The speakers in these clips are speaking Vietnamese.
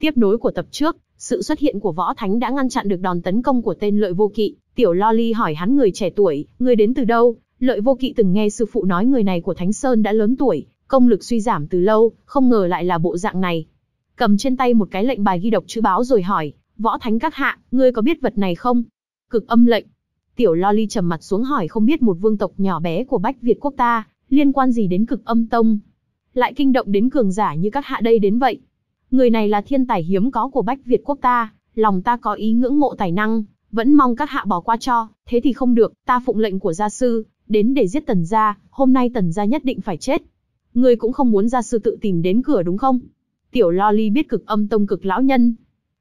Tiếp nối của tập trước, sự xuất hiện của Võ Thánh đã ngăn chặn được đòn tấn công của tên Lợi Vô Kỵ, Tiểu Loli hỏi hắn người trẻ tuổi, người đến từ đâu? Lợi Vô Kỵ từng nghe sư phụ nói người này của Thánh Sơn đã lớn tuổi, công lực suy giảm từ lâu, không ngờ lại là bộ dạng này. Cầm trên tay một cái lệnh bài ghi độc chữ báo rồi hỏi, Võ Thánh các hạ, ngươi có biết vật này không? Cực âm lệnh. Tiểu Loli trầm mặt xuống hỏi không biết một vương tộc nhỏ bé của Bách Việt quốc ta, liên quan gì đến cực âm tông? Lại kinh động đến cường giả như các hạ đây đến vậy, Người này là thiên tài hiếm có của Bách Việt quốc ta, lòng ta có ý ngưỡng mộ tài năng, vẫn mong các hạ bỏ qua cho, thế thì không được, ta phụng lệnh của gia sư, đến để giết tần gia, hôm nay tần gia nhất định phải chết. Ngươi cũng không muốn gia sư tự tìm đến cửa đúng không? Tiểu Lo Ly biết cực âm tông cực lão nhân.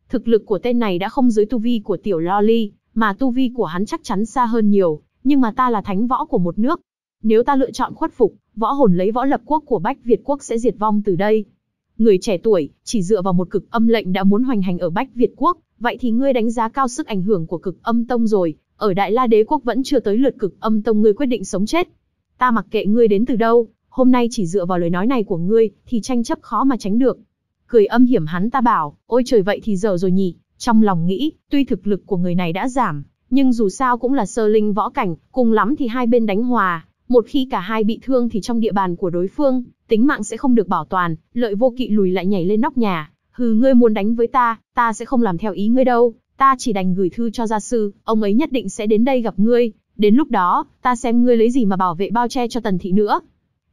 Thực lực của tên này đã không dưới tu vi của Tiểu Lo Ly, mà tu vi của hắn chắc chắn xa hơn nhiều, nhưng mà ta là thánh võ của một nước. Nếu ta lựa chọn khuất phục, võ hồn lấy võ lập quốc của Bách Việt quốc sẽ diệt vong từ đây người trẻ tuổi, chỉ dựa vào một cực âm lệnh đã muốn hoành hành ở Bách Việt quốc, vậy thì ngươi đánh giá cao sức ảnh hưởng của cực âm tông rồi, ở Đại La Đế quốc vẫn chưa tới lượt cực âm tông ngươi quyết định sống chết. Ta mặc kệ ngươi đến từ đâu, hôm nay chỉ dựa vào lời nói này của ngươi thì tranh chấp khó mà tránh được. Cười âm hiểm hắn ta bảo, ôi trời vậy thì giờ rồi nhỉ, trong lòng nghĩ, tuy thực lực của người này đã giảm, nhưng dù sao cũng là sơ linh võ cảnh, cùng lắm thì hai bên đánh hòa, một khi cả hai bị thương thì trong địa bàn của đối phương, tính mạng sẽ không được bảo toàn, lợi vô kỵ lùi lại nhảy lên nóc nhà. Hừ ngươi muốn đánh với ta, ta sẽ không làm theo ý ngươi đâu, ta chỉ đành gửi thư cho gia sư, ông ấy nhất định sẽ đến đây gặp ngươi, đến lúc đó, ta xem ngươi lấy gì mà bảo vệ bao che cho tần thị nữa.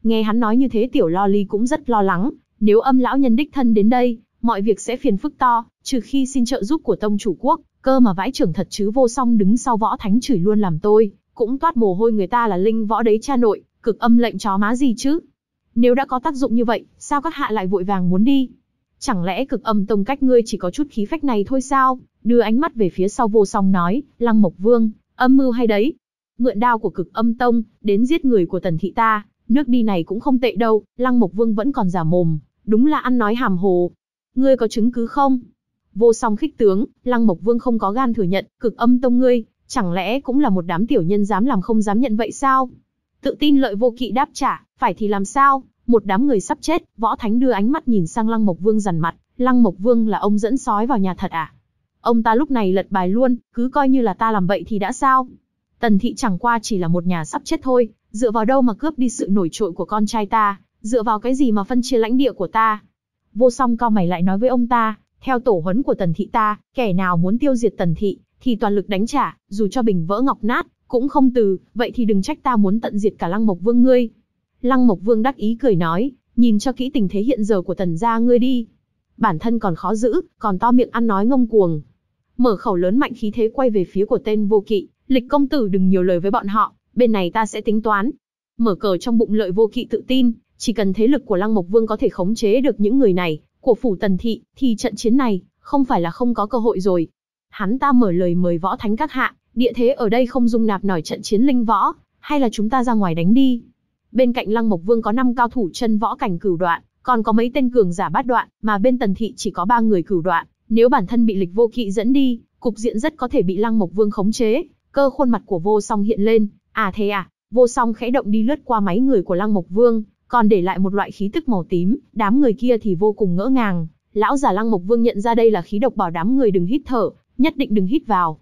Nghe hắn nói như thế tiểu lo ly cũng rất lo lắng, nếu âm lão nhân đích thân đến đây, mọi việc sẽ phiền phức to, trừ khi xin trợ giúp của tông chủ quốc, cơ mà vãi trưởng thật chứ vô song đứng sau võ thánh chửi luôn làm tôi, cũng toát mồ hôi người ta là linh võ đấy cha nội, cực âm lệnh chó má gì chứ. Nếu đã có tác dụng như vậy, sao các hạ lại vội vàng muốn đi? Chẳng lẽ cực âm tông cách ngươi chỉ có chút khí phách này thôi sao? Đưa ánh mắt về phía sau vô song nói, lăng mộc vương, âm mưu hay đấy. Mượn đao của cực âm tông, đến giết người của tần thị ta, nước đi này cũng không tệ đâu, lăng mộc vương vẫn còn giả mồm, đúng là ăn nói hàm hồ. Ngươi có chứng cứ không? Vô song khích tướng, lăng mộc vương không có gan thừa nhận, cực âm tông ngươi, Chẳng lẽ cũng là một đám tiểu nhân dám làm không dám nhận vậy sao? Tự tin lợi vô kỵ đáp trả, phải thì làm sao? Một đám người sắp chết, võ thánh đưa ánh mắt nhìn sang Lăng Mộc Vương dằn mặt, Lăng Mộc Vương là ông dẫn sói vào nhà thật à? Ông ta lúc này lật bài luôn, cứ coi như là ta làm vậy thì đã sao? Tần thị chẳng qua chỉ là một nhà sắp chết thôi, dựa vào đâu mà cướp đi sự nổi trội của con trai ta, dựa vào cái gì mà phân chia lãnh địa của ta? Vô song cao mày lại nói với ông ta, theo tổ huấn của tần thị ta, kẻ nào muốn tiêu diệt tần thị, thì toàn lực đánh trả, dù cho bình vỡ ngọc nát, cũng không từ, vậy thì đừng trách ta muốn tận diệt cả Lăng Mộc Vương ngươi. Lăng Mộc Vương đắc ý cười nói, nhìn cho kỹ tình thế hiện giờ của tần gia ngươi đi. Bản thân còn khó giữ, còn to miệng ăn nói ngông cuồng. Mở khẩu lớn mạnh khí thế quay về phía của tên vô kỵ, lịch công tử đừng nhiều lời với bọn họ, bên này ta sẽ tính toán. Mở cờ trong bụng lợi vô kỵ tự tin, chỉ cần thế lực của Lăng Mộc Vương có thể khống chế được những người này, của phủ tần thị, thì trận chiến này, không phải là không có cơ hội rồi hắn ta mở lời mời võ thánh các hạ, địa thế ở đây không dung nạp nổi trận chiến linh võ, hay là chúng ta ra ngoài đánh đi. Bên cạnh Lăng Mộc Vương có 5 cao thủ chân võ cảnh cửu đoạn, còn có mấy tên cường giả bát đoạn, mà bên Tần Thị chỉ có 3 người cửu đoạn, nếu bản thân bị Lịch Vô Kỵ dẫn đi, cục diện rất có thể bị Lăng Mộc Vương khống chế. Cơ khuôn mặt của Vô Song hiện lên, à thế à, Vô Song khẽ động đi lướt qua máy người của Lăng Mộc Vương, còn để lại một loại khí tức màu tím, đám người kia thì vô cùng ngỡ ngàng. Lão giả Lăng Mộc Vương nhận ra đây là khí độc bảo đám người đừng hít thở, nhất định đừng hít vào.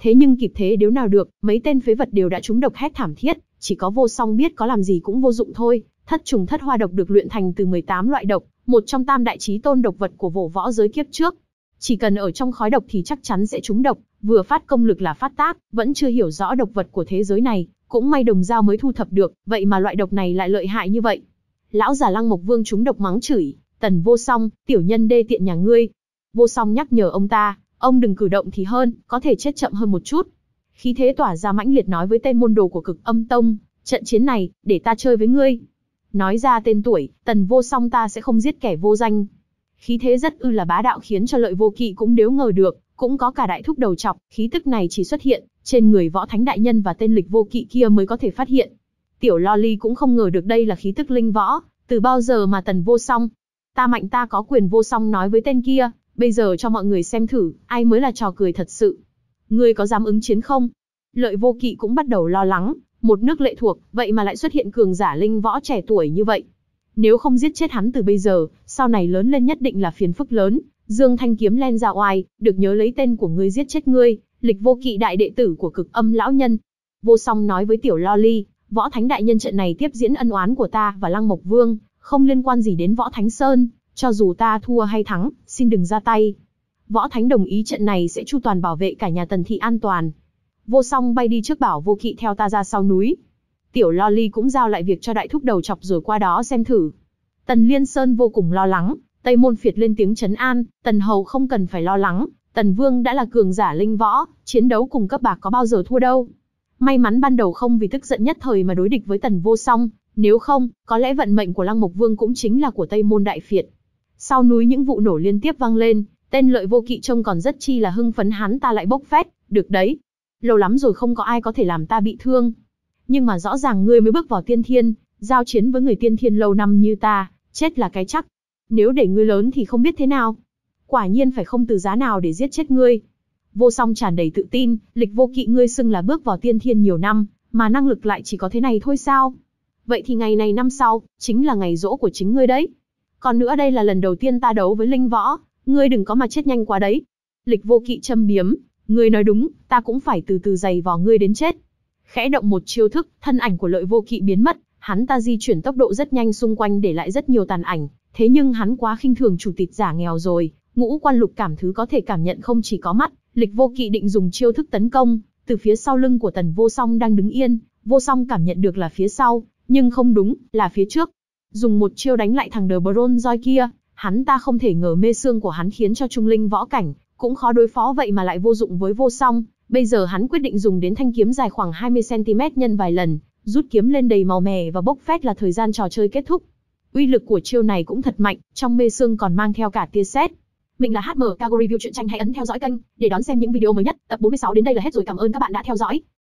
Thế nhưng kịp thế nếu nào được, mấy tên phế vật đều đã trúng độc hét thảm thiết, chỉ có vô song biết có làm gì cũng vô dụng thôi. Thất trùng thất hoa độc được luyện thành từ 18 loại độc, một trong tam đại chí tôn độc vật của vổ võ giới kiếp trước. Chỉ cần ở trong khói độc thì chắc chắn sẽ trúng độc, vừa phát công lực là phát tác, vẫn chưa hiểu rõ độc vật của thế giới này, cũng may đồng dao mới thu thập được, vậy mà loại độc này lại lợi hại như vậy. Lão già Lăng Mộc Vương trúng độc mắng chửi, "Tần Vô Song, tiểu nhân đê tiện nhà ngươi." Vô Song nhắc nhở ông ta, Ông đừng cử động thì hơn, có thể chết chậm hơn một chút. Khí thế tỏa ra mãnh liệt nói với tên môn đồ của cực âm tông, trận chiến này, để ta chơi với ngươi. Nói ra tên tuổi, tần vô song ta sẽ không giết kẻ vô danh. Khí thế rất ư là bá đạo khiến cho lợi vô kỵ cũng đếu ngờ được, cũng có cả đại thúc đầu chọc, khí tức này chỉ xuất hiện trên người võ thánh đại nhân và tên lịch vô kỵ kia mới có thể phát hiện. Tiểu lo ly cũng không ngờ được đây là khí tức linh võ, từ bao giờ mà tần vô song. Ta mạnh ta có quyền vô song nói với tên kia, Bây giờ cho mọi người xem thử, ai mới là trò cười thật sự. Ngươi có dám ứng chiến không? Lợi vô kỵ cũng bắt đầu lo lắng, một nước lệ thuộc, vậy mà lại xuất hiện cường giả linh võ trẻ tuổi như vậy. Nếu không giết chết hắn từ bây giờ, sau này lớn lên nhất định là phiền phức lớn. Dương Thanh Kiếm len ra oai, được nhớ lấy tên của ngươi giết chết ngươi, lịch vô kỵ đại đệ tử của cực âm lão nhân. Vô song nói với tiểu lo ly, võ thánh đại nhân trận này tiếp diễn ân oán của ta và lăng mộc vương, không liên quan gì đến võ thánh sơn, cho dù ta thua hay thắng, xin đừng ra tay. Võ Thánh đồng ý trận này sẽ chu toàn bảo vệ cả nhà Tần Thị an toàn. Vô song bay đi trước bảo vô kỵ theo ta ra sau núi. Tiểu lo ly cũng giao lại việc cho đại thúc đầu chọc rồi qua đó xem thử. Tần Liên Sơn vô cùng lo lắng, Tây Môn Phiệt lên tiếng chấn an, Tần Hầu không cần phải lo lắng, Tần Vương đã là cường giả linh võ, chiến đấu cùng cấp bạc có bao giờ thua đâu. May mắn ban đầu không vì tức giận nhất thời mà đối địch với Tần Vô Song, nếu không, có lẽ vận mệnh của Lăng Mộc Vương cũng chính là của Tây Môn Đại Phiệt. Sau núi những vụ nổ liên tiếp vang lên, tên lợi vô kỵ trông còn rất chi là hưng phấn hắn ta lại bốc phét, được đấy. Lâu lắm rồi không có ai có thể làm ta bị thương. Nhưng mà rõ ràng ngươi mới bước vào tiên thiên, giao chiến với người tiên thiên lâu năm như ta, chết là cái chắc. Nếu để ngươi lớn thì không biết thế nào. Quả nhiên phải không từ giá nào để giết chết ngươi. Vô song tràn đầy tự tin, lịch vô kỵ ngươi xưng là bước vào tiên thiên nhiều năm, mà năng lực lại chỉ có thế này thôi sao? Vậy thì ngày này năm sau, chính là ngày rỗ của chính ngươi đấy. Còn nữa đây là lần đầu tiên ta đấu với linh võ, ngươi đừng có mà chết nhanh quá đấy. Lịch vô kỵ châm biếm, ngươi nói đúng, ta cũng phải từ từ giày vò ngươi đến chết. Khẽ động một chiêu thức, thân ảnh của lợi vô kỵ biến mất, hắn ta di chuyển tốc độ rất nhanh xung quanh để lại rất nhiều tàn ảnh, thế nhưng hắn quá khinh thường chủ tịch giả nghèo rồi, ngũ quan lục cảm thứ có thể cảm nhận không chỉ có mắt, lịch vô kỵ định dùng chiêu thức tấn công, từ phía sau lưng của tần vô song đang đứng yên, vô song cảm nhận được là phía sau, nhưng không đúng, là phía trước, dùng một chiêu đánh lại thằng The Bron kia, hắn ta không thể ngờ mê xương của hắn khiến cho trung linh võ cảnh, cũng khó đối phó vậy mà lại vô dụng với vô song. Bây giờ hắn quyết định dùng đến thanh kiếm dài khoảng 20cm nhân vài lần, rút kiếm lên đầy màu mè và bốc phét là thời gian trò chơi kết thúc. Uy lực của chiêu này cũng thật mạnh, trong mê xương còn mang theo cả tia sét. Mình là HM Cago Review truyện tranh hãy ấn theo dõi kênh để đón xem những video mới nhất. Tập 46 đến đây là hết rồi, cảm ơn các bạn đã theo dõi.